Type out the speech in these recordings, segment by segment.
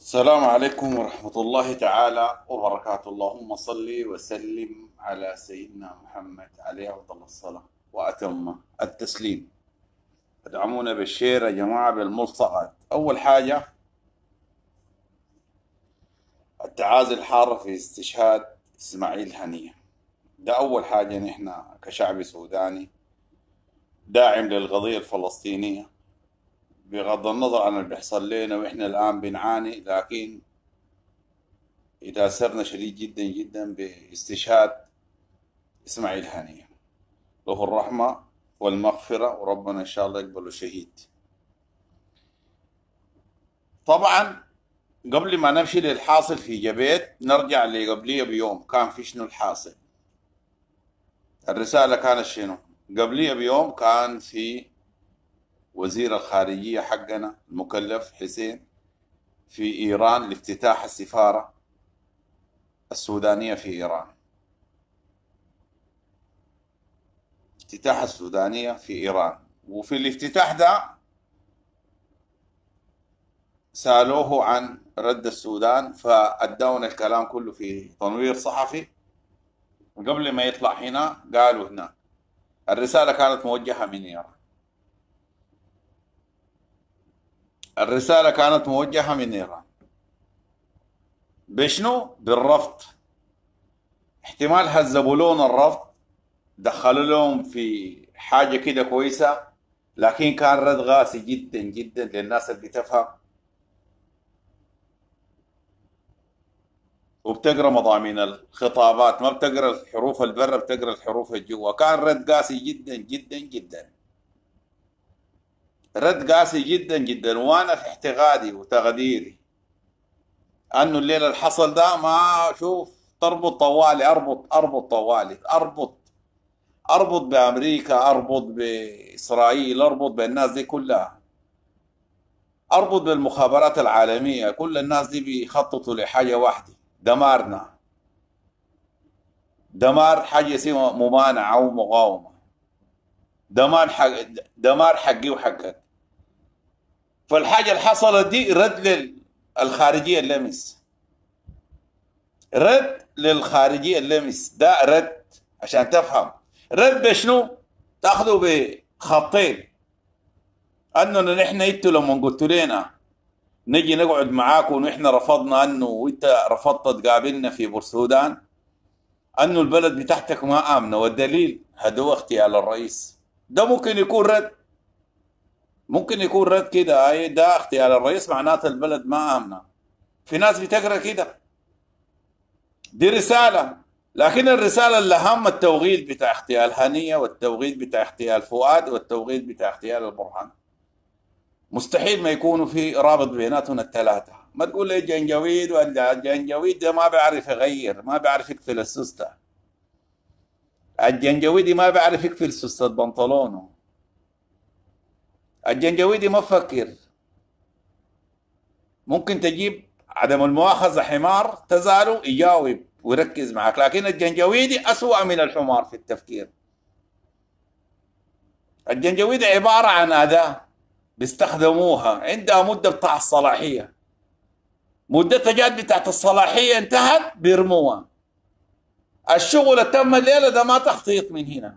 السلام عليكم ورحمة الله تعالى وبركاته اللهم صل وسلم على سيدنا محمد عليه أفضل الصلاة وأتم التسليم ادعمونا بالشير يا جماعة بالملصقات أول حاجة التعازي الحار في استشهاد إسماعيل هنية ده أول حاجة نحن كشعب سوداني داعم للقضية الفلسطينية بغض النظر عن اللي بيحصل لنا واحنا الان بنعاني لكن اذا سرنا شديد جدا جدا باستشهاد اسماعيل هانيه له الرحمه والمغفره وربنا ان شاء الله يقبله شهيد طبعا قبل ما نمشي للحاصل في جبيت نرجع لقبليه بيوم كان في شنو الحاصل الرساله كانت شنو قبليه بيوم كان في وزير الخارجية حقنا المكلف حسين في إيران لافتتاح السفارة السودانية في إيران افتتاح السودانية في إيران وفي الافتتاح ده سألوه عن رد السودان فأدون الكلام كله في تنوير صحفي قبل ما يطلع هنا قالوا هنا الرسالة كانت موجهة من إيران الرسالة كانت موجهة من إيران بشنو؟ بالرفض احتمال هزبوا لهم الرفض دخلوا لهم في حاجة كده كويسة لكن كان رد قاسي جدا جدا للناس اللي بتفهم وبتقرا مضامين الخطابات ما بتقرا الحروف البرة بتقرا الحروف الجوا كان رد قاسي جدا جدا جدا رد قاسي جدا جدا وانا في اعتقادي وتقديري انه الليله اللي حصل ده ما شوف تربط طوالي اربط اربط طوالي اربط اربط بامريكا اربط باسرائيل اربط بالناس دي كلها اربط بالمخابرات العالميه كل الناس دي بيخططوا لحاجه واحده دمارنا دمار حاجه اسمها ممانعه ومقاومه دمار حق دمار حقي وحقك فالحاجة اللي حصلت دي رد للخارجية اللمس رد للخارجية اللمس ده رد عشان تفهم رد بشنو تاخذه بخطين اننا نحن انتوا لما قلتوا لنا نجي نقعد معاكم ونحن رفضنا انه وانت رفضت تقابلنا في بورسودان انه البلد بتاعتك ما امنه والدليل هدوء اغتيال الرئيس ده ممكن يكون رد ممكن يكون رد كده اي ده اختيار الرئيس معناته البلد ما امنه في ناس بتقرا كده دي رساله لكن الرساله اللي هم التوغيل بتاع اغتيال هنيه والتوغيل بتاع اغتيال فؤاد والتوغيل بتاع اغتيال البرهان مستحيل ما يكونوا في رابط بيناتهم الثلاثه ما تقول لي جنجويد جنجويد ده ما بيعرف يغير ما بيعرف يقفل السوسته الجنجويدي ما بيعرف يقفل سوسته بنطلونه الجنجويدي ما تفكر ممكن تجيب عدم المؤاخذة حمار تزاله يجاوب ويركز معك لكن الجنجويدي أسوأ من الحمار في التفكير الجنجويدي عبارة عن أداة بيستخدموها عندها مدة بتاع الصلاحية مدتها جات بتاعت الصلاحية انتهت بيرموها الشغل تم الليلة ده ما تخطيط من هنا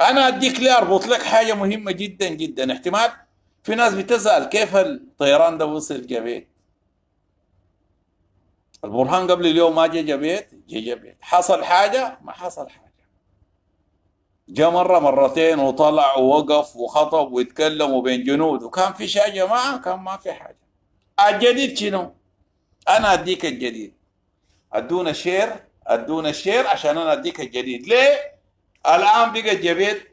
انا اديك ليه اربط لك حاجه مهمه جدا جدا احتمال في ناس بتسال كيف الطيران ده وصل جبيت البرهان قبل اليوم ما جا جبيت جا جبيت حصل حاجه ما حصل حاجه جاء مرة مرتين وطلع ووقف وخطب ويتكلم وبين جنود وكان في شيء يا جماعة كان ما في حاجة الجديد شنو؟ أنا أديك الجديد أدونا شير أدونا شير عشان أنا أديك الجديد ليه؟ الان بقى جبيت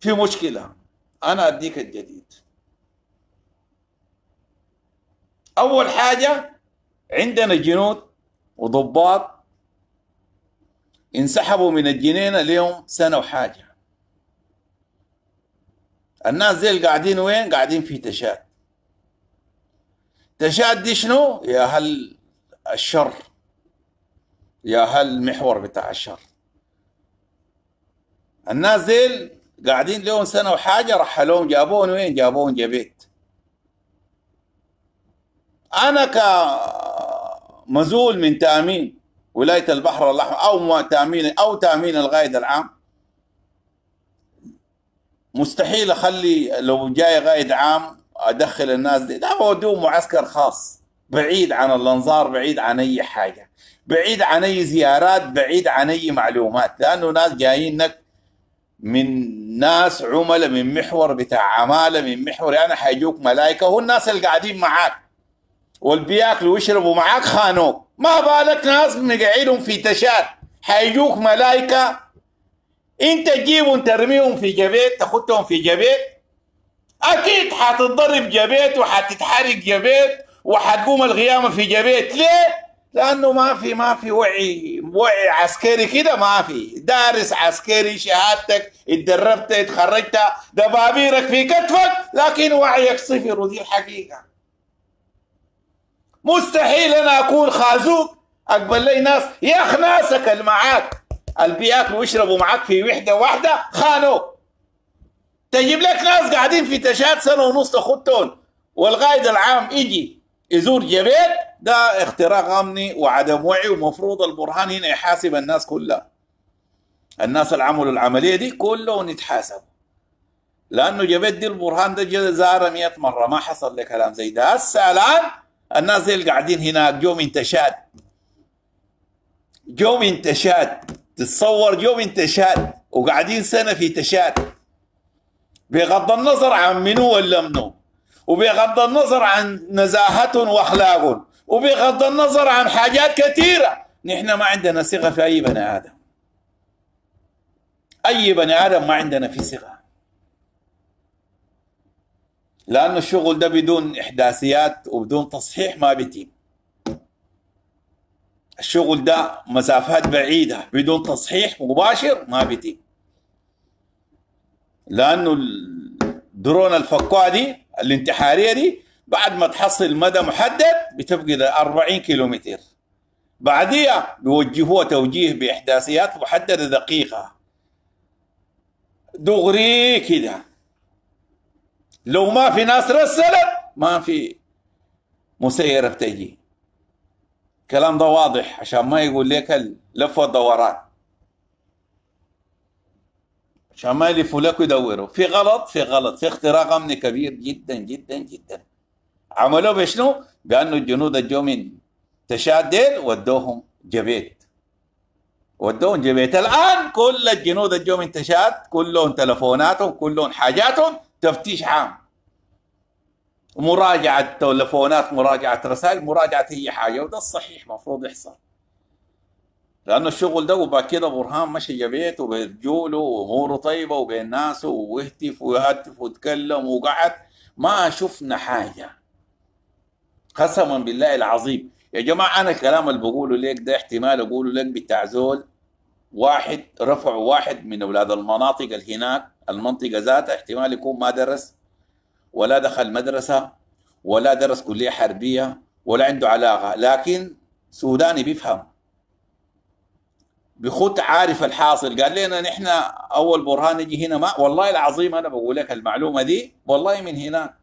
في مشكله انا اديك الجديد اول حاجه عندنا جنود وضباط انسحبوا من الجنينه اليوم سنه وحاجه الناس زي قاعدين وين قاعدين في تشات تشاد دي شنو يا هل الشر يا هل المحور بتاع الشر الناس ديل قاعدين لهم سنه وحاجه رحلوهم جابوهم وين جابوهم جبيت انا كمزول من تامين ولايه البحر الاحمر او تامين او تامين الغائد العام مستحيل اخلي لو جاي غائد عام ادخل الناس دي ده بوديهم معسكر خاص بعيد عن الانظار بعيد عن اي حاجه بعيد عن اي زيارات بعيد عن اي معلومات لانه ناس جايينك من ناس عملاء من محور بتاع عمالة من محور يعني حيجوك ملائكة هو الناس اللي قاعدين معاك والبياكلوا ويشربوا معاك خانوك ما بالك ناس مقعدهم في تشات حيجوك ملائكة انت تجيبهم ترميهم في جبيت تخدهم في جبيت اكيد حتتضرب جبيت وحتتحرق جبيت وحتقوم الغيامة في جبيت ليه؟ لانه ما في ما في وعي وعي عسكري كده ما في دارس عسكري شهادتك اتدربت اتخرجت دبابيرك في كتفك لكن وعيك صفر ودي الحقيقه مستحيل انا اكون خازوق اقبل لي ناس يا اخ ناسك اللي معاك اللي بياكلوا ويشربوا معاك في وحده واحده خانوا تجيب لك ناس قاعدين في تشات سنه ونص تخطون والقائد العام يجي يزور جبال ده اختراق امني وعدم وعي ومفروض البرهان هنا يحاسب الناس كلها الناس اللي عملوا العمليه دي كلهم يتحاسبوا لانه جبت دي البرهان ده زار 100 مره ما حصل لكلام زي ده هسه الان الناس دي اللي قاعدين هناك جو من تشاد جو من تشاد تتصور جو من تشاد وقاعدين سنه في تشاد بغض النظر عن منو ولا منو وبغض النظر عن نزاهة وأخلاق وبغض النظر عن حاجات كثيره نحن ما عندنا ثقه في اي بني ادم اي بني ادم ما عندنا في ثقه لانه الشغل ده بدون احداثيات وبدون تصحيح ما بيتم الشغل ده مسافات بعيده بدون تصحيح مباشر ما بيتم لانه الدرون الفقاعه دي الانتحاريه دي بعد ما تحصل مدى محدد بتبقي ل 40 كيلومتر بعديها بيوجهوها توجيه باحداثيات محدده دقيقه دغري كده لو ما في ناس رسلت ما في مسيره بتجي الكلام ده واضح عشان ما يقول لك اللف والدوران شمال يلفوا ويدوروا في غلط في غلط في اختراق امني كبير جدا جدا جدا عملوه بشنو؟ بانه الجنود الجو من تشادل ودوهم جبيت ودوهم جبيت الان كل الجنود الجو من تشاد كلهم تلفوناتهم كلهم حاجاتهم تفتيش عام مراجعه تلفونات مراجعه رسائل مراجعه اي حاجه وده الصحيح المفروض يحصل لانه الشغل ده وبعد كده برهان مشي جبيته بيتجوله واموره طيبه وبين ناسه ويهتف ويهتف ويتكلم وقعد ما شفنا حاجه قسما بالله العظيم يا جماعه انا الكلام اللي بقوله لك ده احتمال اقوله لك بتاع زول واحد رفع واحد من اولاد المناطق اللي هناك المنطقه ذاتها احتمال يكون ما درس ولا دخل مدرسه ولا درس كليه حربيه ولا عنده علاقه لكن سوداني بيفهم بخط عارف الحاصل قال لنا نحن اول برهان يجي هنا ما والله العظيم انا بقول لك المعلومه دي والله من هناك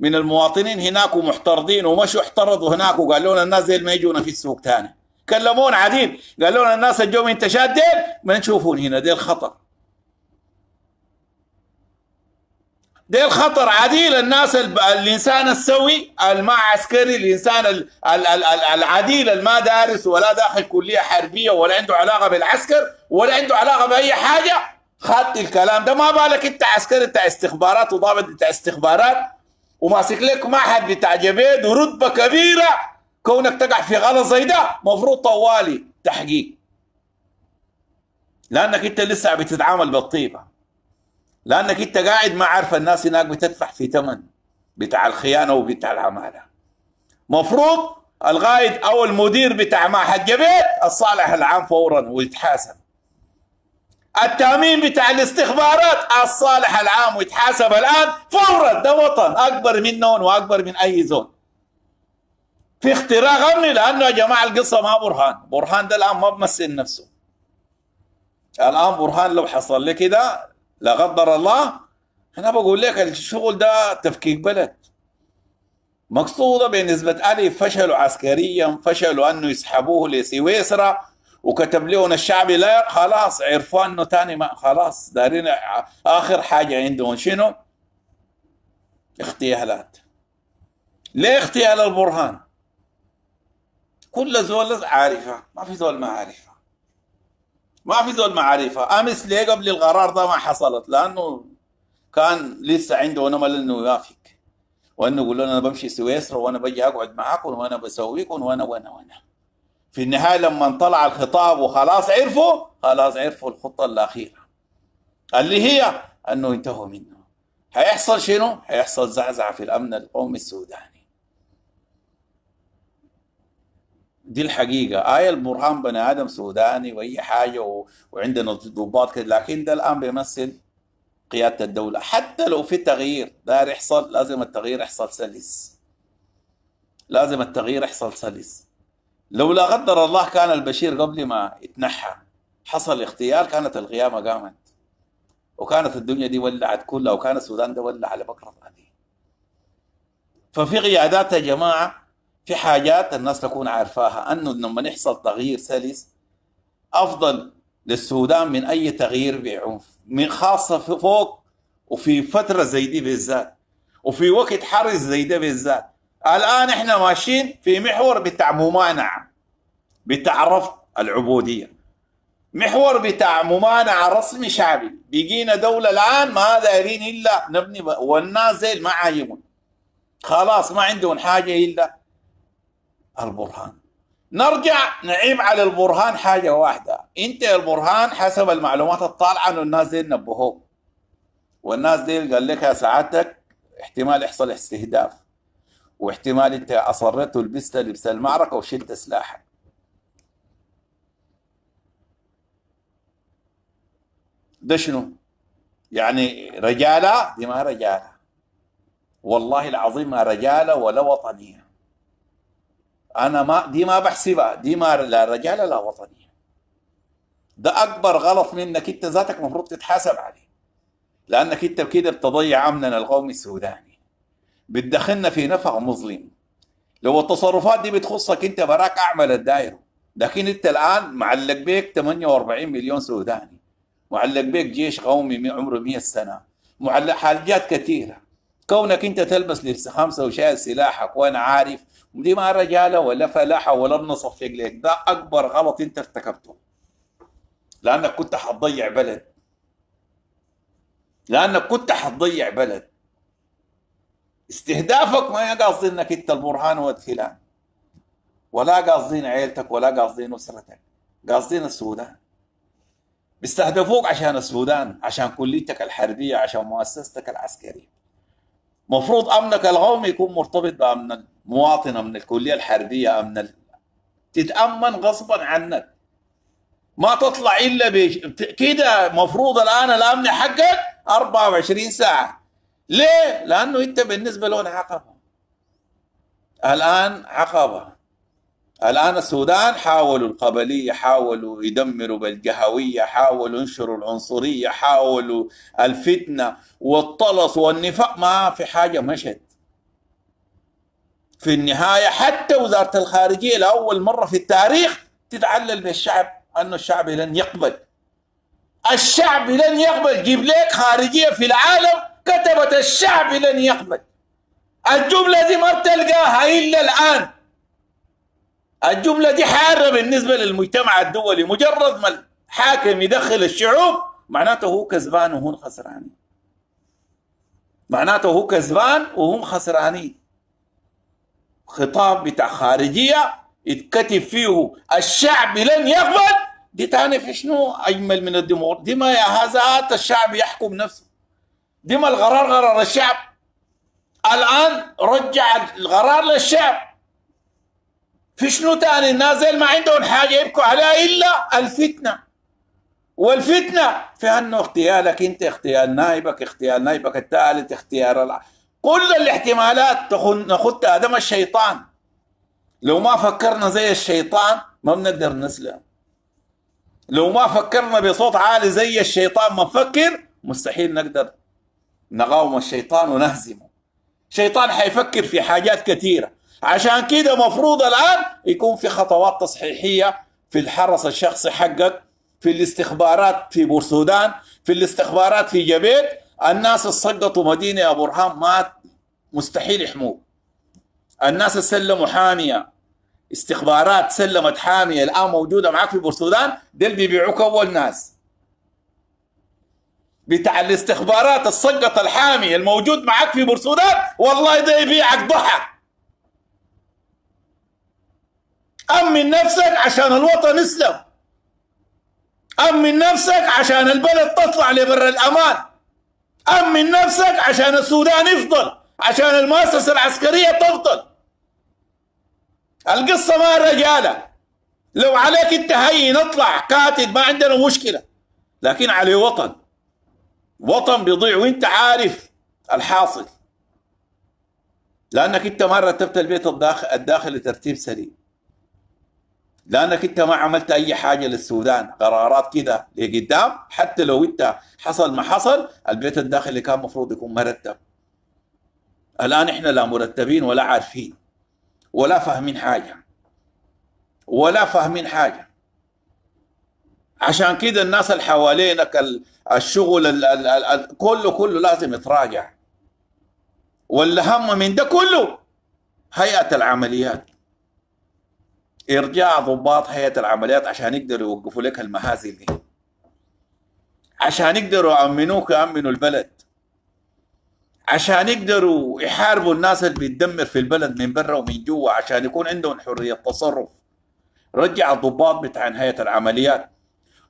من المواطنين هناك ومحترضين ومشوا احترضوا هناك وقالوا لنا الناس زي ما يجونا في السوق ثاني كلمونا عديد قالوا لنا الناس الجو من تشاد ديل ما نشوفون هنا ديل خطر ده الخطر عديل الناس الانسان السوي الما عسكري الانسان العديل الما دارس ولا داخل كليه حربيه ولا عنده علاقه بالعسكر ولا عنده علاقه باي حاجه خط الكلام ده ما بالك انت عسكري بتاع استخبارات وضابط بتاع استخبارات وماسك لك معهد بتاع جبيد ورتبه كبيره كونك تقع في غلط زي ده مفروض طوالي تحقيق لانك انت لسه بتتعامل بالطيبه لانك انت قاعد ما عارف الناس هناك بتدفع في ثمن بتاع الخيانه وبتاع العماله مفروض الغايد او المدير بتاع معهد جبيت الصالح العام فورا ويتحاسب التامين بتاع الاستخبارات الصالح العام ويتحاسب الان فورا ده وطن اكبر منه واكبر من اي زون في اختراق امني لانه يا جماعه القصه ما برهان برهان ده الان ما بمثل نفسه الان برهان لو حصل لي كده لا قدر الله انا بقول لك الشغل ده تفكيك بلد مقصوده بنسبه الف فشلوا عسكريا فشلوا انه يسحبوه لسويسرا وكتب لهم الشعبي لا خلاص عرفوا انه ثاني ما خلاص دارين اخر حاجه عندهم شنو؟ اغتيالات ليه اغتيال البرهان؟ كل زول عارفه ما في زول ما عارفه ما في زول ما عارفها امس ليه قبل القرار ده ما حصلت لانه كان لسه عنده نمل انه يوافق وانه يقول انا بمشي سويسرا وانا بجي اقعد معاكم وانا بسويكم وانا وانا وانا في النهايه لما طلع الخطاب وخلاص عرفوا خلاص عرفوا الخطه الاخيره اللي هي انه انتهوا منه هيحصل شنو؟ هيحصل زعزعه في الامن القومي السوداني دي الحقيقة آية البرهان بني آدم سوداني وأي حاجة و... وعندنا ضباط كده لكن ده الآن بيمثل قيادة الدولة حتى لو في تغيير داير يحصل لازم التغيير يحصل سلس لازم التغيير يحصل سلس لو لا قدر الله كان البشير قبل ما يتنحى حصل اغتيال كانت القيامة قامت وكانت الدنيا دي ولعت كلها وكان السودان ده ولع على بكرة ثانية ففي قيادات يا جماعة في حاجات الناس تكون عارفاها انه لما يحصل تغيير سلس افضل للسودان من اي تغيير بعنف من خاصه في فوق وفي فتره زي دي بالذات وفي وقت حرج زي ده بالذات الان احنا ماشيين في محور بتاع ممانعه بتاع رفض العبوديه محور بتاع ممانعه رسمي شعبي بيجينا دوله الان ما دايرين الا نبني والناس زي ما عايمون خلاص ما عندهم حاجه الا البرهان نرجع نعيب على البرهان حاجة واحدة انت البرهان حسب المعلومات الطالعة انه الناس دي نبهوك والناس دي قال لك يا سعادتك احتمال يحصل استهداف واحتمال انت اصرت ولبست لبس المعركة وشلت سلاحك ده شنو؟ يعني رجالة دي ما رجالة والله العظيم ما رجالة ولا وطنية انا ما دي ما بحسبها دي ما لا رجاله لا وطنيه ده اكبر غلط منك انت ذاتك المفروض تتحاسب عليه لانك انت كده بتضيع امننا القومي السوداني بتدخلنا في نفق مظلم لو التصرفات دي بتخصك انت براك اعمل الدائره لكن انت الان معلق بيك 48 مليون سوداني معلق بيك جيش قومي عمره 100 سنه معلق حاجات كثيره كونك انت تلبس لبس خمسه وشايل سلاحك وانا عارف ودي ما رجاله ولا فلاحه ولا بنصفق لك ده اكبر غلط انت ارتكبته لانك كنت حتضيع بلد لانك كنت حتضيع بلد استهدافك ما قاصدين انك انت البرهان والفلان ولا قاصدين عيلتك ولا قاصدين اسرتك قاصدين السودان بيستهدفوك عشان السودان عشان كليتك الحربيه عشان مؤسستك العسكريه مفروض امنك القومي يكون مرتبط بامن المواطن امن الكليه الحربيه امن ال... تتامن غصبا عنك ما تطلع الا بيش... كده مفروض الان الامن حقك 24 ساعه ليه؟ لانه انت بالنسبه لهم عقبه الان عقبه الآن السودان حاولوا القبلية حاولوا يدمروا بالجهوية حاولوا ينشروا العنصرية حاولوا الفتنة والطلس والنفاق ما في حاجة مشت في النهاية حتى وزارة الخارجية لأول مرة في التاريخ تتعلل بالشعب أنه الشعب لن يقبل الشعب لن يقبل جيب لك خارجية في العالم كتبت الشعب لن يقبل الجملة دي ما بتلقاها إلا الآن الجملة دي حارة بالنسبة للمجتمع الدولي مجرد ما الحاكم يدخل الشعوب معناته هو كسبان وهم خسرانين معناته هو كسبان وهم خسرانين خطاب بتاع خارجية يتكتب فيه الشعب لن يقبل دي تاني في شنو أجمل من الديمور دي ما يا هذا الشعب يحكم نفسه دي ما القرار قرار الشعب الآن رجع القرار للشعب في شنو تاني الناس ما عندهم حاجة يبكوا عليها إلا الفتنة والفتنة في أنه اغتيالك أنت اغتيال نائبك اختيال نائبك الثالث اختيار الع... كل الاحتمالات نخط آدم الشيطان لو ما فكرنا زي الشيطان ما بنقدر نسلم لو ما فكرنا بصوت عالي زي الشيطان ما نفكر مستحيل نقدر نقاوم الشيطان ونهزمه الشيطان حيفكر في حاجات كثيرة عشان كده مفروض الآن يكون في خطوات تصحيحية في الحرس الشخصي حقك في الاستخبارات في بورسودان في الاستخبارات في جبيل الناس اللي سقطوا مدينة يا رهام مات مستحيل يحموه الناس اللي سلموا حامية استخبارات سلمت حامية الآن موجودة معك في بورسودان ديل بيبيعوك أول ناس بتاع الاستخبارات السقط الحامي الموجود معك في بورسودان والله ده يبيعك ضحك أمن نفسك عشان الوطن يسلم أمن نفسك عشان البلد تطلع لبر الأمان أمن نفسك عشان السودان يفضل عشان المؤسسة العسكرية تفضل القصة ما الرجالة لو عليك انت نطلع كاتب ما عندنا مشكلة لكن عليه وطن وطن بيضيع وانت عارف الحاصل لانك انت ما رتبت البيت الداخل, الداخلي ترتيب سليم لانك انت ما عملت اي حاجه للسودان قرارات كده لقدام حتى لو انت حصل ما حصل البيت الداخلي كان المفروض يكون مرتب الان احنا لا مرتبين ولا عارفين ولا فاهمين حاجه ولا فاهمين حاجه عشان كده الناس اللي حوالينك الشغل الـ الـ الـ كله كله لازم يتراجع والاهم من ده كله هيئه العمليات ارجع ضباط هيئه العمليات عشان يقدروا يوقفوا لك المهازل دي عشان يقدروا يأمنوك يأمنوا البلد عشان يقدروا يحاربوا الناس اللي بتدمر في البلد من برا ومن جوا عشان يكون عندهم حرية تصرف رجع الضباط بتاع نهاية العمليات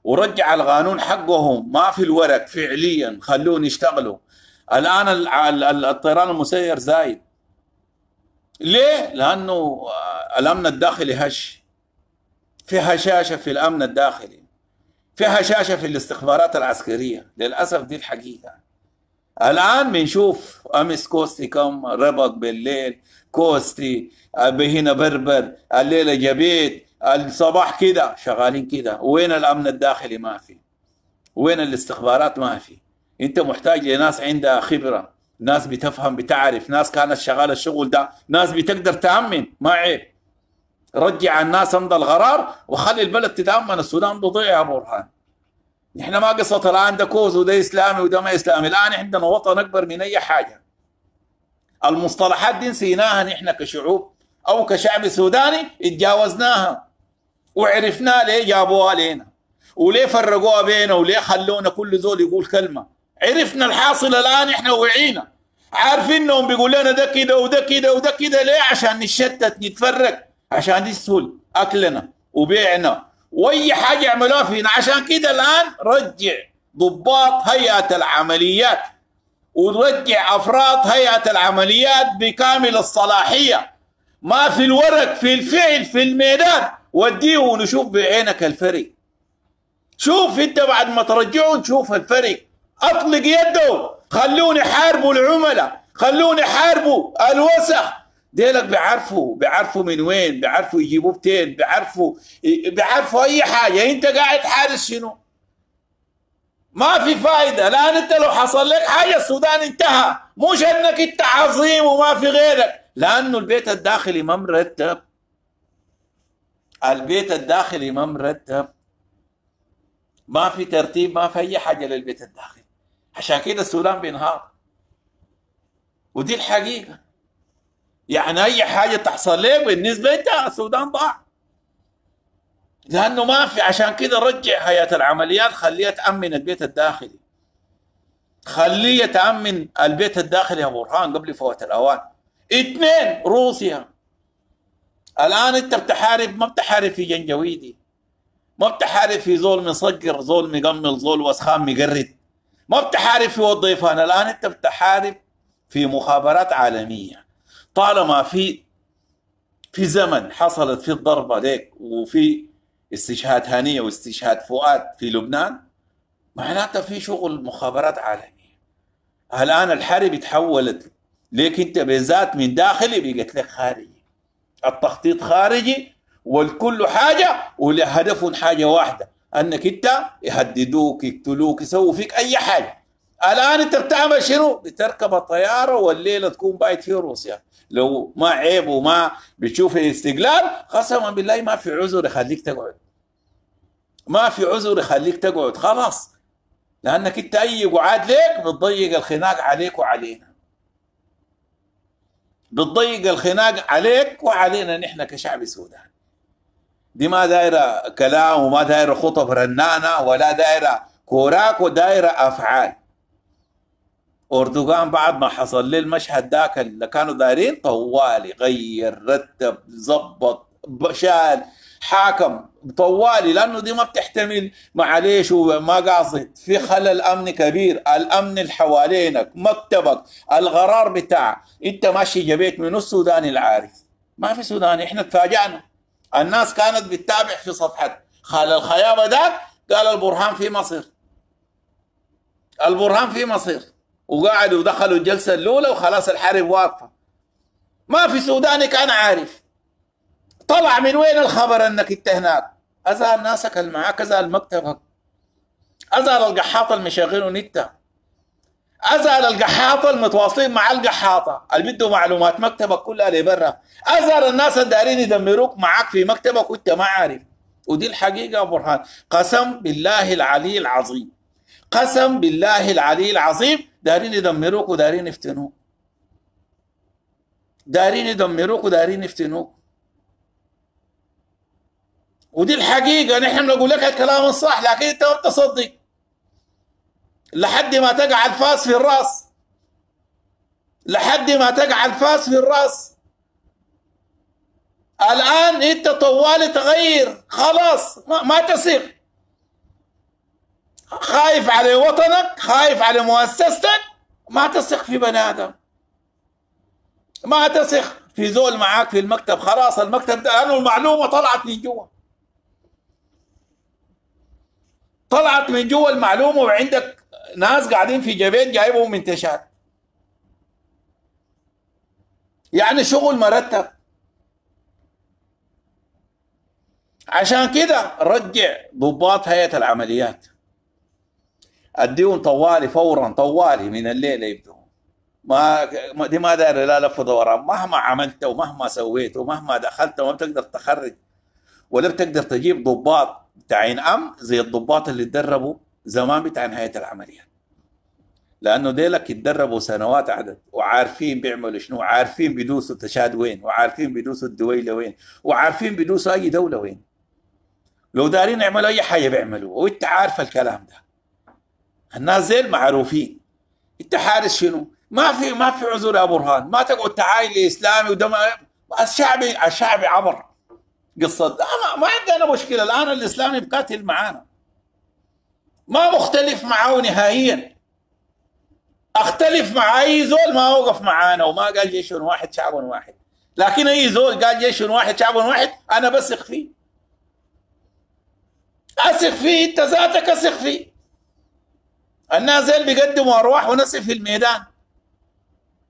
ورجع القانون حقهم ما في الورق فعليا خلوهم يشتغلوا الآن الطيران المسير زايد ليه؟ لأنه آه، الأمن الداخلي هش في هشاشة في الأمن الداخلي في هشاشة في الاستخبارات العسكرية للأسف دي الحقيقة الآن بنشوف أمس كوستي كم ربك بالليل كوستي آه، بهنا بربر الليلة جبيت الصباح كده شغالين كده وين الأمن الداخلي ما في وين الاستخبارات ما في انت محتاج لناس عندها خبره ناس بتفهم بتعرف ناس كانت شغاله الشغل ده ناس بتقدر تامن ما عيب رجع الناس عند الغرار وخلي البلد تتامن السودان بضيع يا برهان نحن ما قصة الآن ده كوز وده إسلامي وده ما إسلامي الآن عندنا وطن أكبر من أي حاجة المصطلحات دي نسيناها نحن كشعوب أو كشعب سوداني اتجاوزناها وعرفنا ليه جابوها لينا وليه فرقوها بينا وليه خلونا كل زول يقول كلمة عرفنا الحاصل الآن إحنا وعينا عارفين إنهم بيقول لنا ده كده وده كده وده كده ليه عشان نتشتت نتفرق عشان يسهل أكلنا وبيعنا وأي حاجة يعملوها فينا عشان كده الآن رجع ضباط هيئة العمليات ورجع أفراد هيئة العمليات بكامل الصلاحية ما في الورق في الفعل في الميدان وديه ونشوف بعينك الفريق شوف انت بعد ما ترجعه نشوف الفريق اطلق يده خلوني حاربوا العملاء خلوني حاربوا الوسخ ديلك بيعرفوا بيعرفوا من وين بيعرفوا يجيبوا بتين بيعرفوا بيعرفوا اي حاجه انت قاعد حارس شنو ما في فايده الان انت لو حصل لك حاجه السودان انتهى مش انك انت عظيم وما في غيرك لانه البيت الداخلي ما مرتب البيت الداخلي ما مرتب ما في ترتيب ما في اي حاجه للبيت الداخلي عشان كده السودان بينهار ودي الحقيقه يعني اي حاجه تحصل له بالنسبه انت السودان ضاع لانه ما في عشان كده رجع حياه العمليات خليها تامن البيت الداخلي خليه تامن البيت الداخلي يا برهان قبل فوات الاوان اثنين روسيا الان انت بتحارب ما بتحارب في جنجويدي ما بتحارب في زول مسكر زول مقمل زول وسخان مقرد ما بتحارب في وظيفة الآن أنت بتحارب في مخابرات عالمية طالما في في زمن حصلت فيه الضربة ليك وفي استشهاد هانية واستشهاد فؤاد في لبنان معناتها في شغل مخابرات عالمية الآن الحرب تحولت ليك أنت بذات من داخلي بقت لك خارجي التخطيط خارجي والكل حاجة ولهدف حاجة واحدة انك انت يهددوك يقتلوك يسووا فيك اي حاجه الان انت بتعمل شنو؟ بتركب الطياره والليله تكون بايت في روسيا لو ما عيب وما بتشوف الاستقلال قسما بالله ما في عذر يخليك تقعد ما في عذر يخليك تقعد خلاص لانك انت اي قعاد ليك بتضيق الخناق عليك وعلينا بتضيق الخناق عليك وعلينا نحن كشعب سوداني دي ما دايره كلام وما دايره خطب رنانه ولا دايره كوراك ودايره افعال اردوغان بعد ما حصل للمشهد المشهد ذاك اللي كانوا دايرين طوالي غير رتب ظبط شال حاكم طوالي لانه دي ما بتحتمل معليش وما قاصد في خلل امني كبير الامن اللي حوالينك مكتبك الغرار بتاع انت ماشي جبيت من السوداني العارف ما في سوداني احنا تفاجئنا الناس كانت بتتابع في صفحة خال الخيابة ده قال البرهان في مصر البرهان في مصر وقعدوا ودخلوا الجلسة الأولى وخلاص الحرب واقفة ما في سوداني كان عارف طلع من وين الخبر انك انت هناك ازال ناسك اللي معاك ازال مكتبك ازال القحاط اللي نتك ازعل القحاطه المتواصلين مع القحاطه اللي بده معلومات مكتبك كلها لبرا ازعل الناس اللي دايرين يدمروك معاك في مكتبك وانت ما عارف ودي الحقيقه برهان قسم بالله العلي العظيم قسم بالله العلي العظيم دايرين يدمروك ودايرين يفتنوك دارين يدمروك ودايرين يفتنوك ودي الحقيقه نحن بنقول لك الكلام الصح لكن انت ما بتصدق لحد ما تقع الفاس في الراس لحد ما تقع الفاس في الراس الان انت طوال تغير خلاص ما, ما تثق خايف على وطنك خايف على مؤسستك ما تثق في بني ادم ما تثق في زول معاك في المكتب خلاص المكتب ده انا المعلومه طلعت من جوا طلعت من جوا المعلومه وعندك ناس قاعدين في جبين جايبهم من يعني شغل مرتب عشان كده رجع ضباط هيئة العمليات اديهم طوالي فورا طوالي من الليل يبدو ما دي ما داري لا لف ودوران مهما عملت ومهما سويت ومهما دخلت وما بتقدر تخرج ولا بتقدر تجيب ضباط تعين ام زي الضباط اللي تدربوا زمان بتاع نهايه العمليه لانه ديلك يتدربوا سنوات عدد وعارفين بيعملوا شنو وعارفين بيدوسوا تشاد وين وعارفين بيدوسوا الدويله وين وعارفين بيدوسوا اي دوله وين لو دارين يعملوا اي حاجه بيعملوا وانت عارف الكلام ده الناس زي معروفين انت حارس شنو ما في ما في عذر يا برهان ما تقعد تعايل اسلامي ودم الشعبي الشعبي عبر قصه ما, ما عندنا مشكله الان الاسلامي بقاتل معانا ما مختلف معاه نهائيا اختلف مع اي زول ما وقف معانا وما قال جيش واحد شعب واحد لكن اي زول قال جيش واحد شعب واحد انا بثق فيه اثق فيه انت ذاتك اثق فيه الناس اللي بيقدموا ارواح ونسف في الميدان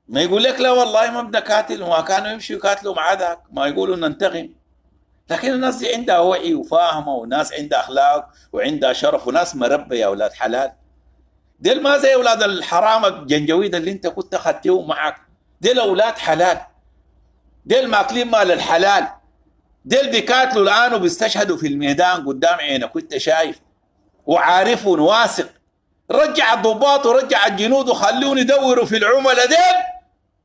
ما يقول لك لا والله ما بدنا قاتل وما كانوا يمشوا يقاتلوا مع ذاك ما يقولوا ننتقم لكن الناس دي عندها وعي وفاهمه وناس عندها اخلاق وعندها شرف وناس مربيه اولاد حلال ديل ما زي اولاد الحرام الجنجويد اللي انت كنت اخذتهم معك ديل اولاد حلال ديل ماكلين مال الحلال ديل بيقاتلوا الان وبيستشهدوا في الميدان قدام عينك وانت شايف وعارف واثق رجع الضباط ورجع الجنود وخلوني يدوروا في العملاء ديل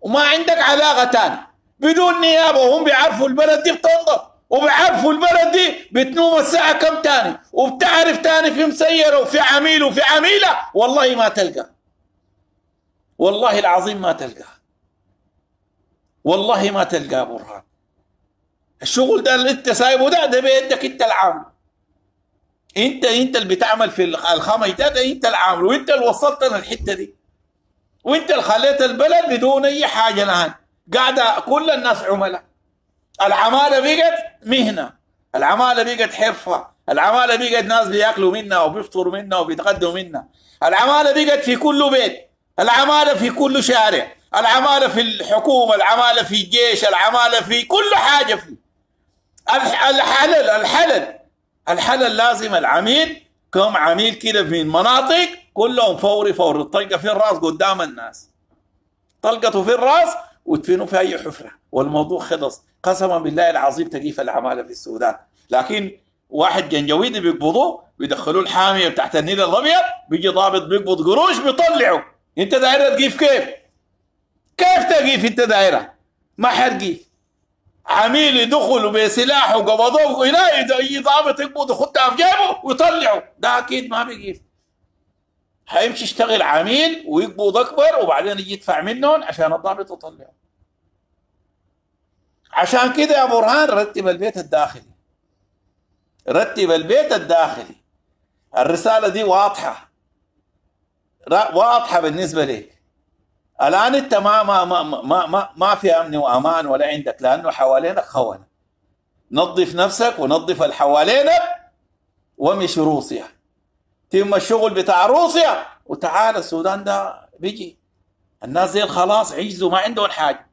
وما عندك علاقه ثانيه بدون نيابه وهم بيعرفوا البلد دي بتنضف وبعرفوا البلد دي بتنوم الساعة كم تاني وبتعرف تاني في مسيرة وفي عميل وفي عميلة والله ما تلقى والله العظيم ما تلقى والله ما تلقى برهان الشغل ده اللي انت سايبه ده ده بيدك انت العامل انت انت اللي بتعمل في الخامه ده, ده انت العامل وانت اللي وصلتنا الحته دي وانت اللي خليت البلد بدون اي حاجه الان قاعده كل الناس عملاء العماله بقت مهنه العماله بقت حرفه العماله بقت ناس بياكلوا منا وبيفطروا منا وبيتغدوا منا العماله بقت في كل بيت العماله في كل شارع العماله في الحكومه العماله في الجيش العماله في كل حاجه فيه الحلل الحلل الحلل لازم العميل كم عميل كده في مناطق كلهم فوري فوري الطلقه في الراس قدام الناس طلقته في الراس وتفينه في اي حفره والموضوع خلص قسما بالله العظيم تجيف العماله في السودان لكن واحد جنجويدي بيقبضوه بيدخلوه الحاميه بتاعت النيل الابيض بيجي ضابط بيقبض قروش بيطلعه انت دايره تجيف كيف؟ كيف تجيف انت دايرها؟ ما حرقيف عميل يدخل بسلاحه وقبضوه هنا يجي ضابط يقبض يخطها في جيبه ويطلعه ده اكيد ما بيجيف هيمشي يشتغل عميل ويقبض اكبر وبعدين يجي يدفع منهم عشان الضابط يطلعه عشان كده يا برهان رتب البيت الداخلي رتب البيت الداخلي الرسالة دي واضحة واضحة بالنسبة لك الآن أنت ما ما ما ما ما, ما في أمن وأمان ولا عندك لأنه حوالينك خونة نظف نفسك ونظف الحوالينك ومش روسيا تم الشغل بتاع روسيا وتعال السودان ده بيجي الناس دي خلاص عجزوا ما عندهم حاجه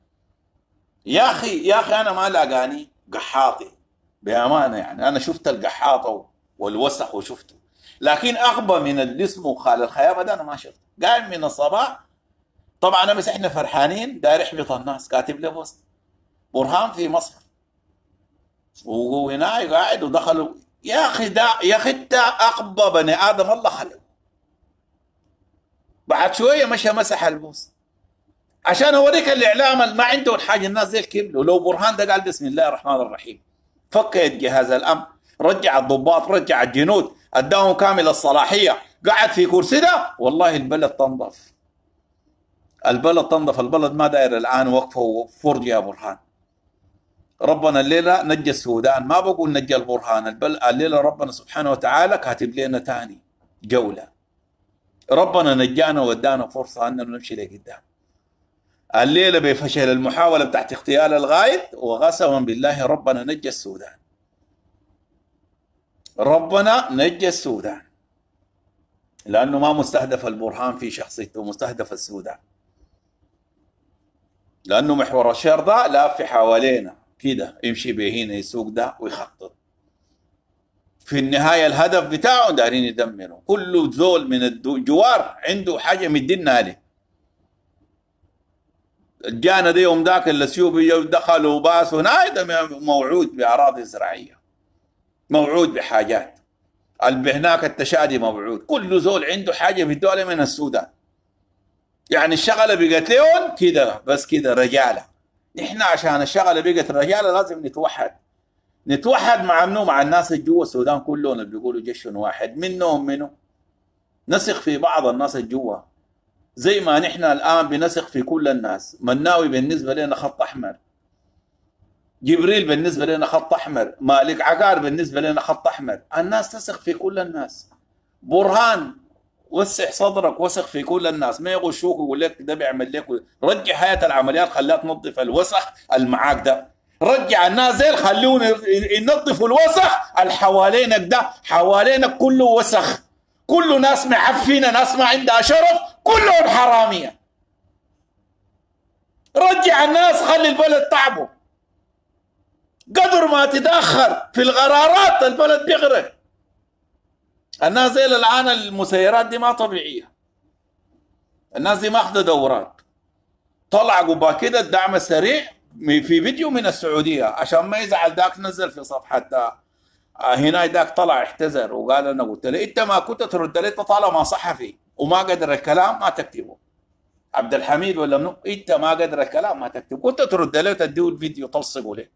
يا اخي يا اخي انا ما لاقاني قحاطي بامانه يعني انا شفت القحاطه والوسخ وشفته لكن اغبى من اللي اسمه خال الخيابه ده انا ما شفته قاعد من الصباح طبعا امس احنا فرحانين داير يحبط الناس كاتب لي بوست برهان في مصر وهنا قاعد ودخلوا يا اخي ده يا اخي انت اغبى بني ادم الله خلقه بعد شويه مشى مسح البوست عشان اوريك الاعلام ما عندهم حاجه الناس زي الكبل ولو برهان ده قال بسم الله الرحمن الرحيم فقد جهاز الامن رجع الضباط رجع الجنود اداهم كامل الصلاحيه قعد في كرسي ده والله البلد تنظف البلد تنظف البلد ما داير الان وقفه وفرج يا برهان ربنا الليله نجى السودان ما بقول نجى البرهان البل... الليله ربنا سبحانه وتعالى كاتب لنا تاني جوله ربنا نجانا ودانا فرصه اننا نمشي لقدام الليلة بفشل المحاولة بتاعت اغتيال الغاية وقسما بالله ربنا نجى السودان ربنا نجى السودان لأنه ما مستهدف البرهان في شخصيته مستهدف السودان لأنه محور الشر ده لافي حوالينا كده يمشي به هنا يسوق ده ويخطط في النهاية الهدف بتاعه دارين يدمره كل ذول من الجوار عنده حاجة مدينا له جانا دي يوم ذاك الاثيوبي دخلوا وباسوا هنا موعود بأراضي زراعية موعود بحاجات هناك التشادي موعود كل زول عنده حاجة في الدولة من السودان يعني الشغلة بقت ليون كده بس كده رجالة نحن عشان الشغلة بقت رجالة لازم نتوحد نتوحد مع منو مع الناس اللي جوا السودان كلهم اللي بيقولوا جيش واحد منهم منو نثق في بعض الناس اللي جوا زي ما نحن الآن بنثق في كل الناس مناوي بالنسبة لنا خط أحمر جبريل بالنسبة لنا خط أحمر مالك عقار بالنسبة لنا خط أحمر الناس تثق في كل الناس برهان وسع صدرك وثق في كل الناس ما يغشوك ويقول لك ده بيعمل لك رجع حياة العمليات خلاها تنظف الوسخ المعاك ده رجع الناس زي خلوهم ينظفوا الوسخ اللي حوالينك ده حوالينك كله وسخ كل ناس معفنة ناس ما عندها شرف كلهم حرامية رجع الناس خلي البلد تعبه قدر ما تتأخر في القرارات البلد بيغرق الناس زي الآن المسيرات دي ما طبيعية الناس دي ماخذة دورات طلع قبا كده الدعم السريع في فيديو من السعودية عشان ما يزعل ذاك نزل في صفحة هنا ذاك طلع اعتذر وقال انا قلت له انت ما كنت ترد لي طالما صحفي وما قدر الكلام ما تكتبه عبد الحميد ولا منو انت ما قدر الكلام ما تكتبه كنت ترد له تديه الفيديو تلصقه له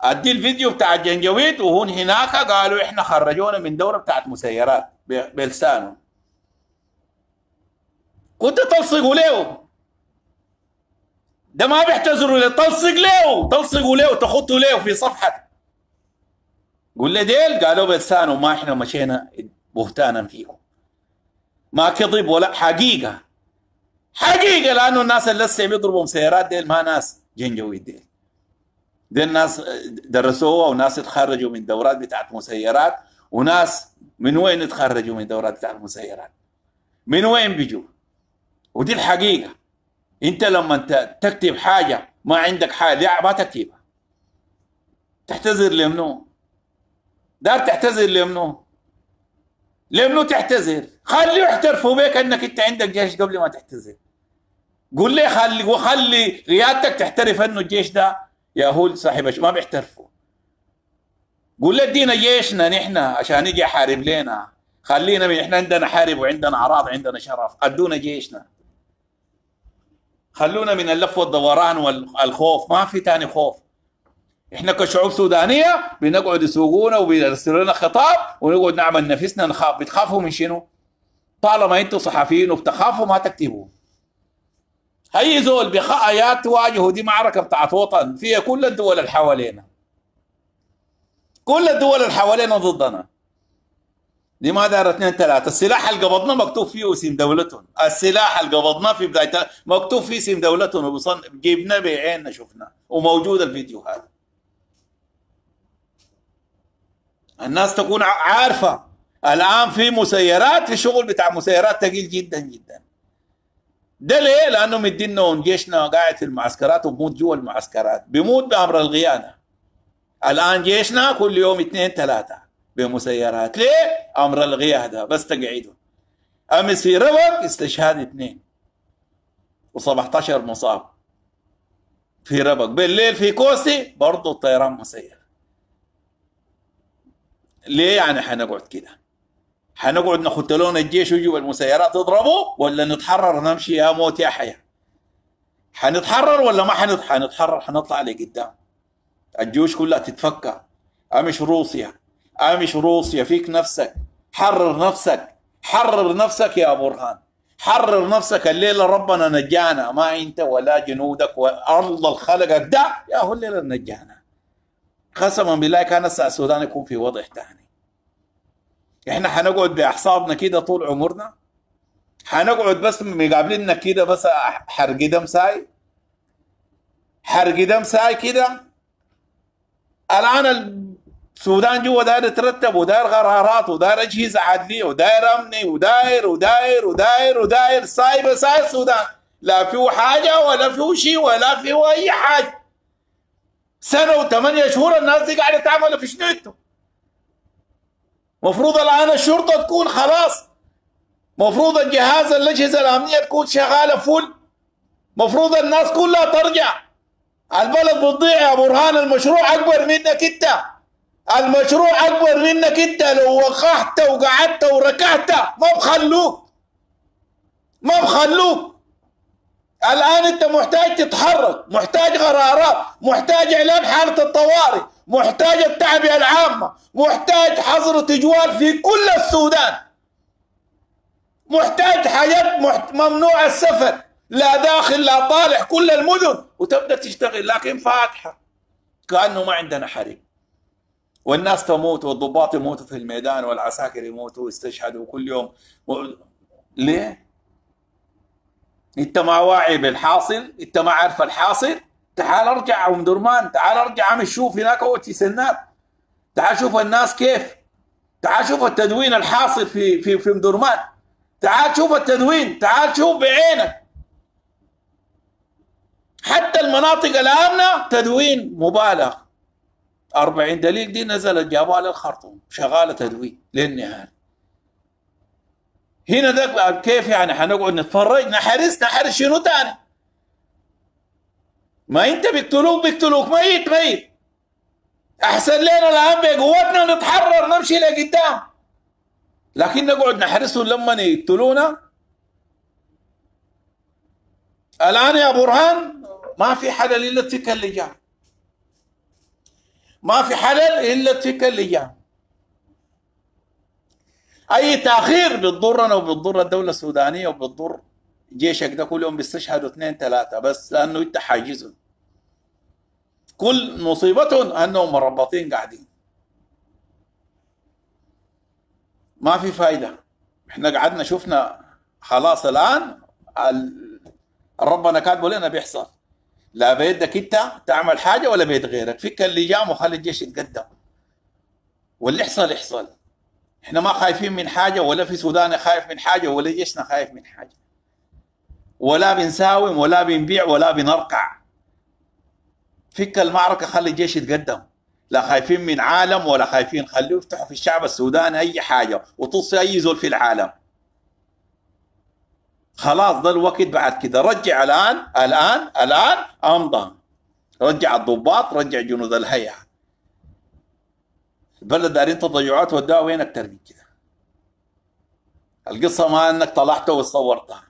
ادي الفيديو بتاع الجنجويد وهون هناك قالوا احنا خرجونا من دوره بتاعت مسيرات بلسانه كنت تلصقوا له ده ما بيحتزروا له تلصق له تلصقوا له تخطوا له في صفحه قول له ديل قالوا بلسانه ما احنا مشينا بهتانا فيكم ما كذب ولا حقيقه حقيقه لانه الناس اللي لسه بيضربوا مسيرات ديل ما ناس جنجوي ديل ديل ناس درسوها وناس تخرجوا من دورات بتاعت مسيرات وناس من وين تخرجوا من دورات بتاعت مسيرات من وين بيجوا ودي الحقيقه انت لما تكتب حاجه ما عندك حاجه ما تكتبها تحتذر لمنو دار تعتذر لمنو لمنو تعتذر خليه يحترفوا بك انك انت عندك جيش قبل ما تعتذر قول لي خلي وخلي قيادتك تحترف انه الجيش ده هو صاحب ما بيحترفوا قول لي ادينا جيشنا نحن عشان يجي يحارب لنا خلينا نحن احنا عندنا حارب وعندنا اعراض عندنا شرف ادونا جيشنا خلونا من اللف والدوران والخوف ما في ثاني خوف احنا كشعوب سودانيه بنقعد يسوقونا وبيرسلوا لنا خطاب ونقعد نعمل نفسنا نخاف بتخافوا من شنو؟ طالما انتم صحفيين وبتخافوا ما تكتبوا اي زول بخايات تواجهوا دي معركه بتاعت وطن فيها كل الدول اللي حوالينا كل الدول اللي حوالينا ضدنا دي ما دار اثنين ثلاثة السلاح اللي قبضناه مكتوب فيه اسم دولتهم السلاح اللي قبضناه في بداية مكتوب فيه اسم دولتهم وبصن جبناه بعيننا شفناه وموجود الفيديو هذا الناس تكون عارفة الآن في مسيرات في شغل بتاع مسيرات ثقيل جدا جدا ده ليه؟ لأنه مدينا جيشنا قاعد في المعسكرات وبموت جوا المعسكرات بيموت بأمر الغيانة الآن جيشنا كل يوم اثنين ثلاثة بمسيرات ليه؟ أمر الغيادة بس تقعدوا أمس في ربك استشهاد اثنين و17 مصاب في ربك بالليل في كوسي برضه الطيران مسير ليه يعني حنقعد كده حنقعد ناخد لون الجيش ويجوا المسيرات يضربوا ولا نتحرر نمشي يا موت يا حياه حنتحرر ولا ما حنتحرر حنتحرر حنطلع لقدام الجيوش كلها تتفكى امش روسيا امش روسيا فيك نفسك حرر نفسك حرر نفسك يا برهان حرر نفسك الليلة ربنا نجانا ما انت ولا جنودك والله خلقك ده يا هو الليلة نجانا قسما بالله كان هسه السودان يكون في وضع ثاني احنا حنقعد باعصابنا كده طول عمرنا حنقعد بس مقابلنا كده بس حرق دم ساي حرق دم ساي كده الان السودان جوا داير يترتب وداير قرارات وداير اجهزه عدليه وداير امني وداير وداير وداير وداير سايب ساي السودان لا فيه حاجه ولا فيه شيء ولا فيه اي حاجه سنة وثمانية شهور الناس دي قاعدة تعمل في شنيته مفروض الآن الشرطة تكون خلاص مفروض الجهاز الأجهزة الأمنية تكون شغالة فل مفروض الناس كلها ترجع البلد بتضيع يا برهان المشروع أكبر منك أنت المشروع أكبر منك أنت لو وقحت وقعدت وركعت ما بخلوك ما بخلوك الآن أنت محتاج تتحرك محتاج قرارات محتاج إعلان حالة الطوارئ محتاج التعبئة العامة محتاج حظر تجوال في كل السودان محتاج حاجات محت... ممنوع السفر لا داخل لا طالع كل المدن وتبدأ تشتغل لكن فاتحة كأنه ما عندنا حريم والناس تموت والضباط يموتوا في الميدان والعساكر يموتوا يستشهدوا كل يوم و... ليه؟ انت ما واعي بالحاصل انت ما عارف الحاصل تعال ارجع ام درمان تعال ارجع عم شوف هناك اوتي سنات تعال شوف الناس كيف تعال شوف التدوين الحاصل في في في ام درمان تعال شوف التدوين تعال شوف بعينك حتى المناطق الامنه تدوين مبالغ 40 دليل دي نزلت جابوها للخرطوم شغاله تدوين للنهايه هنا ذاك كيف يعني حنقعد نتفرج نحرس نحرس شنو تاني ما انت بيقتلوك بيقتلوك ميت ميت احسن لنا الان بقوتنا نتحرر نمشي لقدام لكن نقعد نحرسهم لما يقتلونا الان يا برهان ما في حلل الا تلك اللي ما في حلل الا تلك اللي اي تاخير بتضرنا وبتضر الدوله السودانيه وبتضر جيشك ده كل يوم بيستشهدوا اثنين ثلاثه بس لانه انت حاجزهم كل مصيبتهم انهم مربطين قاعدين ما في فايده احنا قعدنا شفنا خلاص الان ربنا كاتبه لنا بيحصل لا بيدك انت تعمل حاجه ولا بيد غيرك فك اللجام وخلي الجيش يتقدم واللي يحصل يحصل احنا ما خايفين من حاجه ولا في سودان خايف من حاجه ولا جيشنا خايف من حاجه ولا بنساوم ولا بنبيع ولا بنرقع فك المعركه خلي الجيش يتقدم لا خايفين من عالم ولا خايفين خلوه يفتحوا في الشعب السوداني اي حاجه وتص اي زول في العالم خلاص ده الوقت بعد كده رجع الان الان الان امضى رجع الضباط رجع جنود الهيئه البلد دارين تضيعات وداها وين اكثر من كده القصه ما انك طلعتها وصورتها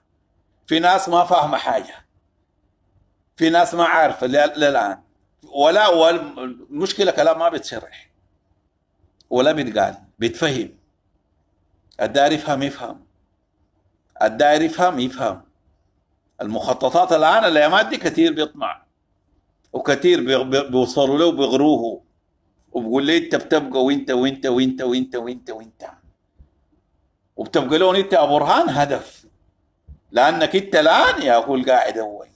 في ناس ما فاهمه حاجه في ناس ما عارفه للان ولا المشكله كلام ما بيتشرح ولا بيتقال بيتفهم الداير يفهم يفهم الداير يفهم يفهم المخططات الان الايامات دي كثير بيطمع وكثير بيوصلوا له وبيغروه وبقول لي انت بتبقى وانت وانت وانت وانت وانت وانت وبتبقى لون انت يا برهان هدف لانك انت الان يا اخو القاعد اول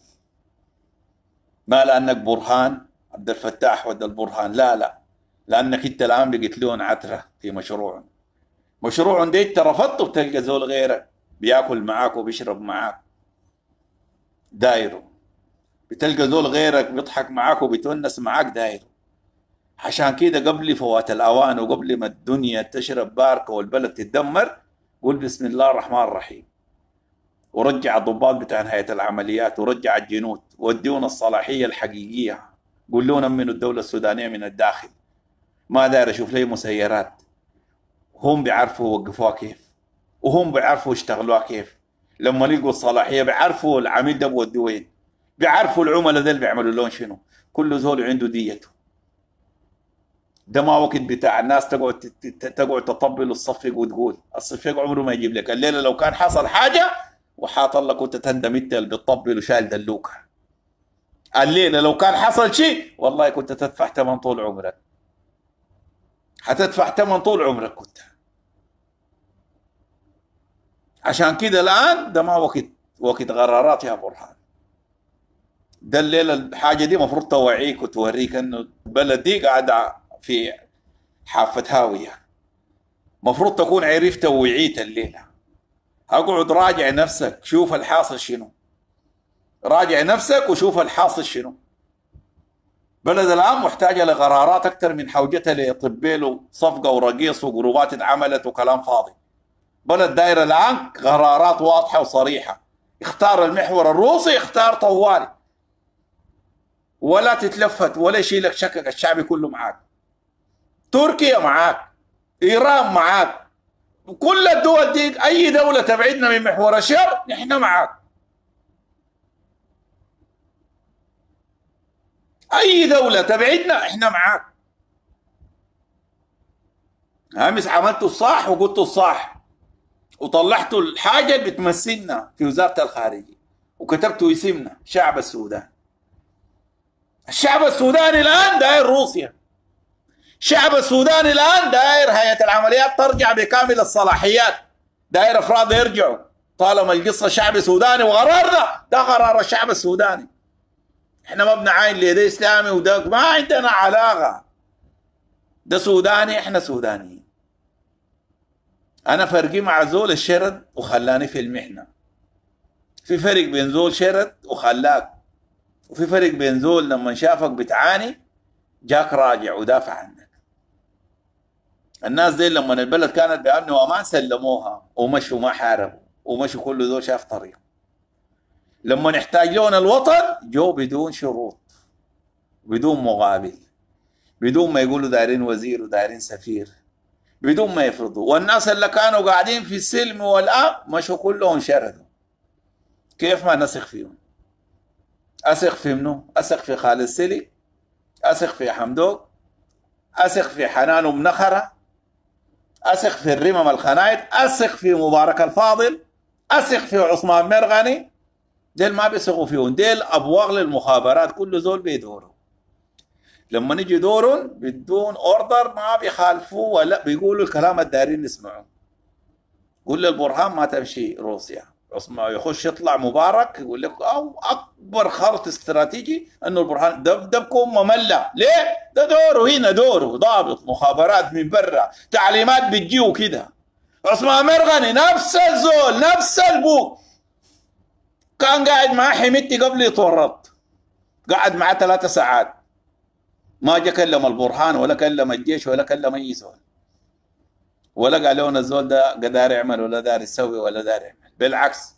ما لانك برهان عبد الفتاح ود البرهان لا لا لانك انت الان بقيت لون عتره في مشروع مشروع دي انت رفضته بتلقى زول غيرك بياكل معاك وبيشرب معاك دايره بتلقى زول غيرك بيضحك معاك وبيتونس معاك دايره عشان كده قبل فوات الاوان وقبل ما الدنيا تشرب باركه والبلد تتدمر قول بسم الله الرحمن الرحيم ورجع الضباط بتاع نهايه العمليات ورجع الجنود ودونا الصلاحيه الحقيقيه قول لنا من الدوله السودانيه من الداخل ما داير اشوف لي مسيرات هم بيعرفوا وقفوها كيف وهم بيعرفوا اشتغلوها كيف لما لقوا الصلاحيه بيعرفوا العميل ده بودوه وين بيعرفوا العملاء ده بيعملوا لهم شنو كل زول عنده ديته ده ما وقت بتاع الناس تقعد تقعد تطبل وتصفق وتقول الصفيق عمره ما يجيب لك الليله لو كان حصل حاجه وحاط لك كنت تندم انت اللي بتطبل وشايل دلوكه الليله لو كان حصل شيء والله كنت تدفع ثمن طول عمرك حتدفع ثمن طول عمرك كنت عشان كده الان ده ما وقت وقت قرارات يا برهان ده الليله الحاجه دي المفروض توعيك وتوريك انه البلد دي قاعده في حافة هاوية مفروض تكون عرفت وعيت الليلة اقعد راجع نفسك شوف الحاصل شنو راجع نفسك وشوف الحاصل شنو بلد الان محتاجه لقرارات اكثر من حوجتها لطبيل وصفقه ورقيص وجروبات اتعملت وكلام فاضي بلد دايره الان قرارات واضحه وصريحه اختار المحور الروسي اختار طوالي ولا تتلفت ولا يشيلك شكك الشعبي كله معاك تركيا معاك ايران معاك كل الدول دي اي دوله تبعدنا من محور الشر نحن معاك اي دوله تبعدنا احنا معاك امس عملت الصح وقلت الصح وطلعت الحاجه اللي بتمثلنا في وزاره الخارجيه وكتبت اسمنا شعب السودان الشعب السوداني الان داير روسيا شعب السودان الآن داير هيئة العمليات ترجع بكامل الصلاحيات داير أفراد يرجعوا طالما القصة شعب سوداني وقرارنا ده قرار الشعب السوداني احنا ما بنعاين ليه ده اسلامي وده ما عندنا علاقة ده سوداني احنا سودانيين انا فرقي مع زول الشرد وخلاني في المحنة في فرق بين زول شرد وخلاك وفي فرق بين زول لما شافك بتعاني جاك راجع ودافع عنك الناس دي لما البلد كانت بامن وامان سلموها ومشوا ما حاربوا ومشوا كل ذو شاف طريق لما نحتاج لون الوطن جو بدون شروط بدون مقابل بدون ما يقولوا دايرين وزير ودايرين سفير بدون ما يفرضوا والناس اللي كانوا قاعدين في السلم والأم مشوا كلهم شردوا كيف ما نثق فيهم أثق في منو أثق في خالد سلي أثق في حمدوك أثق في حنان ومنخره أثق في الرمم الخنايد أثق في مبارك الفاضل أثق في عثمان مرغني ديل ما بيثقوا فيهم ديل أبواغ للمخابرات كل زول بيدوروا لما نجي دورهم بدون اوردر ما بيخالفوا ولا بيقولوا الكلام الدارين نسمعه قول للبرهان ما تمشي روسيا يخش يطلع مبارك يقول لك او اكبر خرط استراتيجي انه البرهان ده ده بكون ممله ليه؟ ده دوره هنا دوره ضابط مخابرات من برا تعليمات بتجي كده عثمان مرغني نفس الزول نفس البوك كان قاعد مع حميتي قبل يتورط قعد معاه ثلاثة ساعات ما جا كلم البرهان ولا كلم الجيش ولا كلم اي زول ولا قال لهم الزول ده قدار يعمل ولا دار يسوي ولا دار يعمل بالعكس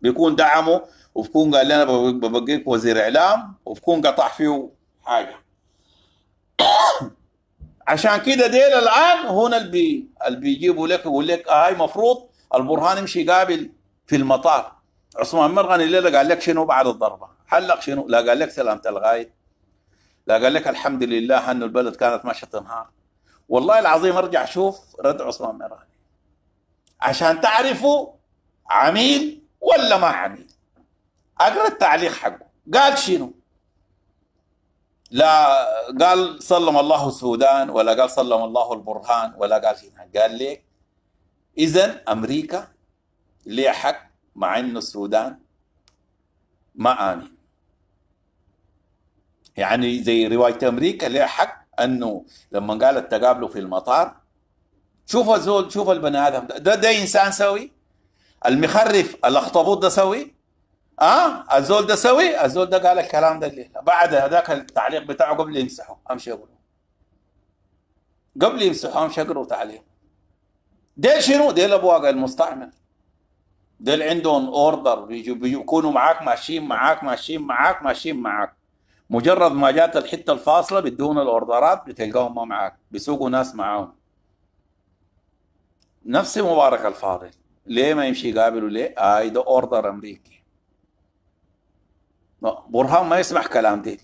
بيكون دعمه وبكون قال لي انا ببقيك وزير اعلام وبكون قطع فيه حاجه عشان كده ديل الان هنا اللي بيجيبوا لك يقول لك هاي مفروض البرهان يمشي يقابل في المطار عثمان مرغني الليله قال لك شنو بعد الضربه حلق شنو لا قال لك سلامه الغاية لا قال لك الحمد لله انه البلد كانت ماشيه تنهار والله العظيم ارجع اشوف رد عثمان مرغني عشان تعرفوا عميل ولا ما عميل اقرا التعليق حقه قال شنو لا قال سلم الله السودان ولا قال سلم الله البرهان ولا قال هنا قال ليك اذا امريكا ليها حق مع انه السودان ما امن يعني زي روايه امريكا ليها حق انه لما قالت تقابلوا في المطار شوف الزول شوف البني ادم ده, ده ده انسان سوي المخرف الاخطبوط ده سوي اه الزول ده سوي الزول ده قال الكلام ده الليله بعد هذاك التعليق بتاعه قبل يمسحه امشي اقول قبل يمسحه امشي اقروا تعليق ديل شنو؟ ديل ابواق المستعمر ديل عندهم اوردر بيجوا بيكونوا معاك ماشيين معاك ماشيين معاك ماشيين معاك مجرد ما جات الحته الفاصله بدون الاوردرات بتلقاهم ما معاك بيسوقوا ناس معاهم نفس مبارك الفاضل ليه ما يمشي يقابله ليه؟ اي ده اوردر امريكي برهان ما يسمح كلام دي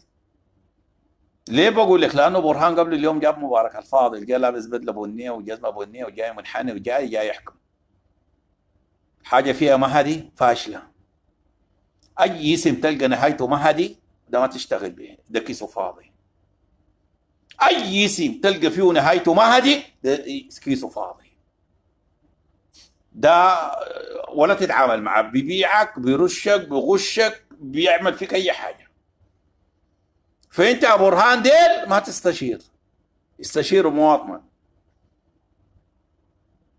ليه بقول لك؟ لانه برهان قبل اليوم جاب مبارك الفاضل جاء لابس بدله بنيه وجزمه بنيه وجاي منحني وجاي جاي يحكم حاجه فيها مهدي فاشله اي اسم تلقى نهايته مهدي ده ما تشتغل به ده كيسه فاضي اي اسم تلقى فيه نهايته مهدي ده كيسه فاضي ده ولا تتعامل معاه بيبيعك بيرشك بغشك بيعمل فيك اي حاجه فانت ابو برهان ديل ما تستشير استشير مواطنا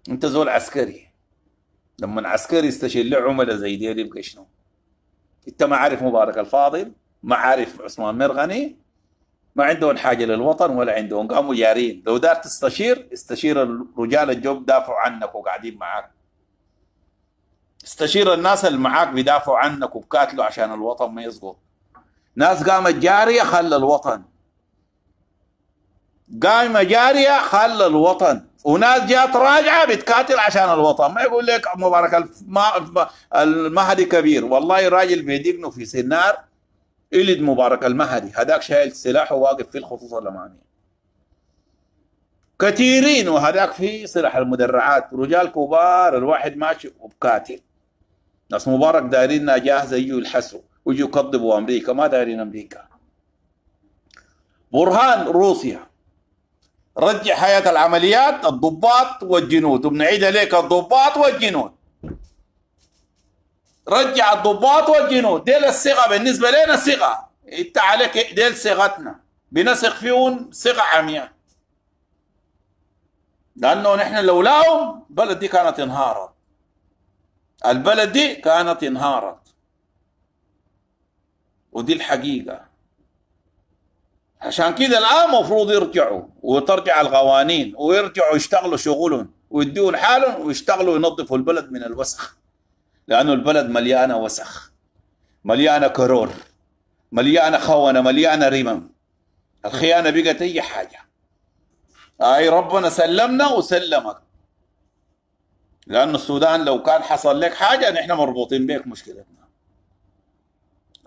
انت زول عسكري لما عسكري يستشير له عملاء زي ديل يبقى شنو انت ما عارف مبارك الفاضل ما عارف عثمان مرغني ما عندهم حاجه للوطن ولا عندهم قاموا جارين لو دار تستشير استشير الرجال الجوب دافعوا عنك وقاعدين معاك استشير الناس اللي معاك بيدافعوا عنك وبكاتلوا عشان الوطن ما يسقط ناس قامت جارية خلى الوطن قايمة جارية خلى الوطن وناس جات راجعة بتقاتل عشان الوطن ما يقول لك مبارك المهدي كبير والله راجل بيدقنه في سنار إلد مبارك المهدي هذاك شايل سلاحه وواقف في الخطوط الأمامية كثيرين وهذاك في سلاح المدرعات رجال كبار الواحد ماشي وبكاتل ناس مبارك دايرين جاهزة يجوا يلحسوا ويجوا يكذبوا أمريكا ما دايرين أمريكا برهان روسيا رجع حياة العمليات الضباط والجنود وبنعيد عليك الضباط والجنود رجع الضباط والجنود ديل الصيغة بالنسبة لنا صيغة انت عليك ديل صيغتنا بنسخ فيهم ثقة عمياء لأنه نحن لولاهم بلد دي كانت انهارت البلد دي كانت انهارت ودي الحقيقة عشان كده الآن مفروض يرجعوا وترجع القوانين ويرجعوا يشتغلوا شغلهم ويديوا لحالهم ويشتغلوا ينظفوا البلد من الوسخ لأنه البلد مليانة وسخ مليانة كرور مليانة خونة مليانة رمم الخيانة بقت أي حاجة أي ربنا سلمنا وسلمك لأن السودان لو كان حصل لك حاجة نحن مربوطين بك مشكلتنا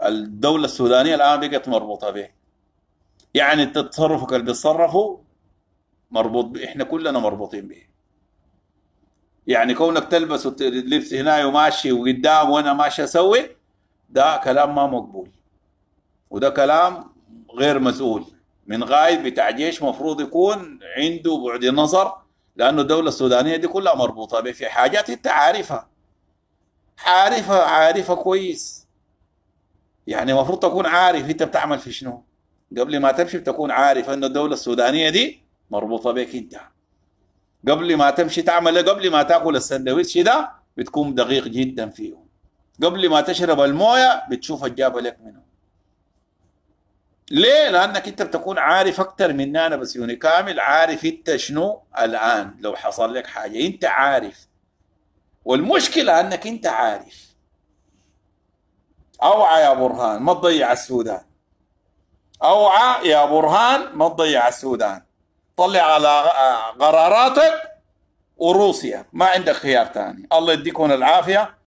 الدولة السودانية الآن بقت مربوطة بك يعني تتصرفك اللي بتصرفه مربوط بي. احنا كلنا مربوطين به يعني كونك تلبس لبس هنا وماشي وقدام وانا ماشي اسوي ده كلام ما مقبول وده كلام غير مسؤول من غاية بتاع جيش مفروض يكون عنده بعد نظر لأنه الدولة السودانية دي كلها مربوطة بك في حاجات أنت عارفها عارفها عارفها كويس يعني المفروض تكون عارف أنت بتعمل في شنو قبل ما تمشي بتكون عارف أن الدولة السودانية دي مربوطة بك أنت قبل ما تمشي تعمل قبل ما تاكل السندويتش ده بتكون دقيق جدا فيه قبل ما تشرب المويه بتشوف الجابه لك منه ليه؟ لانك انت بتكون عارف اكثر مننا انا بس يوني كامل عارف انت شنو الان لو حصل لك حاجه انت عارف والمشكله انك انت عارف اوعى يا برهان ما تضيع السودان اوعى يا برهان ما تضيع السودان طلع على آه، قراراتك وروسيا ما عندك خيار ثاني الله يديكم العافيه